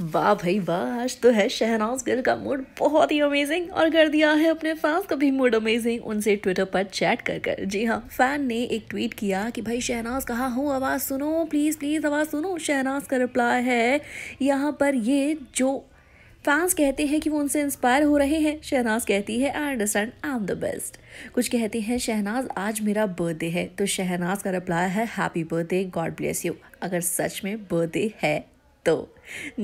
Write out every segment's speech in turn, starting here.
वाह भाई वाह आज तो है शहनाज गिल का मूड बहुत ही अमेजिंग और कर दिया है अपने फैंस का भी मूड अमेजिंग उनसे ट्विटर पर चैट कर कर जी हाँ फैन ने एक ट्वीट किया कि भाई शहनाज कहा हूँ आवाज़ सुनो प्लीज़ प्लीज़ आवाज़ सुनो शहनाज का रिप्लाई है यहाँ पर ये जो फैंस कहते हैं कि वो उनसे इंस्पायर हो रहे हैं शहनाज कहती है I understand I am the best कुछ कहते हैं शहनाज आज मेरा बर्थडे है तो शहनाज का रिप्लाई है happy birthday God bless you अगर सच में बर्थडे है तो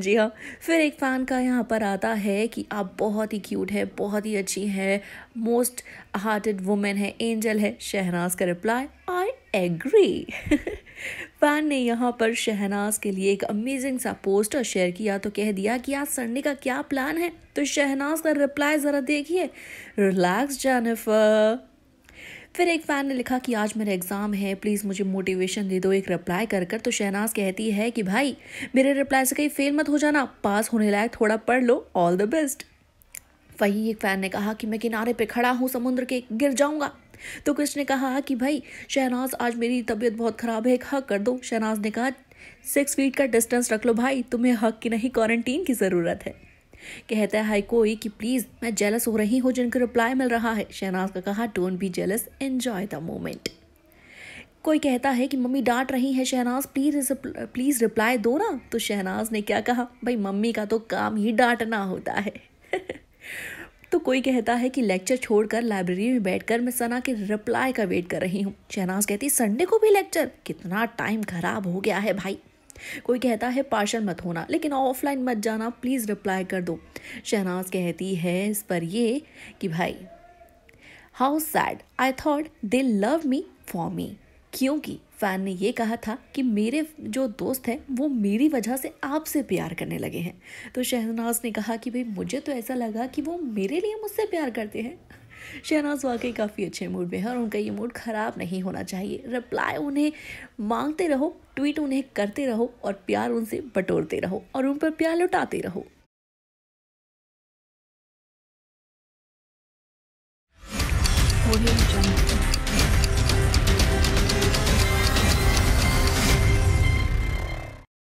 जी हाँ फिर एक फ़ैन का यहाँ पर आता है कि आप बहुत ही क्यूट है बहुत ही अच्छी है मोस्ट हार्टेड वुमेन है एंजल है शहनाज का रिप्लाई आई एग्री फैन ने यहाँ पर शहनाज के लिए एक अमेजिंग सा पोस्टर शेयर किया तो कह दिया कि आज संडे का क्या प्लान है तो शहनाज का रिप्लाई ज़रा देखिए रिलैक्स जेनिफर फिर एक फ़ैन ने लिखा कि आज मेरा एग्ज़ाम है प्लीज़ मुझे मोटिवेशन दे दो एक रिप्लाई कर कर तो शहनाज कहती है कि भाई मेरे रिप्लाई से कहीं फेल मत हो जाना पास होने लायक थोड़ा पढ़ लो ऑल द बेस्ट वहीं एक फ़ैन ने कहा कि मैं किनारे पे खड़ा हूँ समुद्र के गिर जाऊँगा तो कृष्ण ने कहा कि भाई शहनाज आज मेरी तबीयत बहुत ख़राब है एक हक कर दो शहनाज ने कहा सिक्स फीट का डिस्टेंस रख लो भाई तुम्हें हक की नहीं क्वारंटीन की ज़रूरत है कहता है हाइकोई कि प्लीज़ मैं जेलस हो रही हूँ जिनको रिप्लाई मिल रहा है शहनाज का कहा don't be jealous enjoy the moment कोई कहता है कि मम्मी डांट रही है शहनाज प्लीज़ प्लीज़ रिप्लाई दो ना तो शहनाज ने क्या कहा भाई मम्मी का तो काम ही डांटना होता है तो कोई कहता है कि लेक्चर छोड़कर लाइब्रेरी में बैठकर मैं सना के रिप्लाई का वेट कर रही हूँ शहनाज कहती संडे को भी लेक्चर कितना टाइम खराब हो गया है भाई कोई कहता है पार्शल मत होना लेकिन ऑफलाइन मत जाना प्लीज़ रिप्लाई कर दो शहनाज कहती है इस पर ये कि भाई how sad I thought they love me for me क्योंकि फ़ैन ने ये कहा था कि मेरे जो दोस्त हैं वो मेरी वजह से आपसे प्यार करने लगे हैं तो शहनाज ने कहा कि भाई मुझे तो ऐसा लगा कि वो मेरे लिए मुझसे प्यार करते हैं शहनाज वाकई काफ़ी अच्छे मूड में है और उनका ये मूड ख़राब नहीं होना चाहिए रिप्लाई उन्हें मांगते रहो ट्वीट उन्हें करते रहो और प्यार उनसे बटोरते रहो और उन पर प्यार लुटाते रहो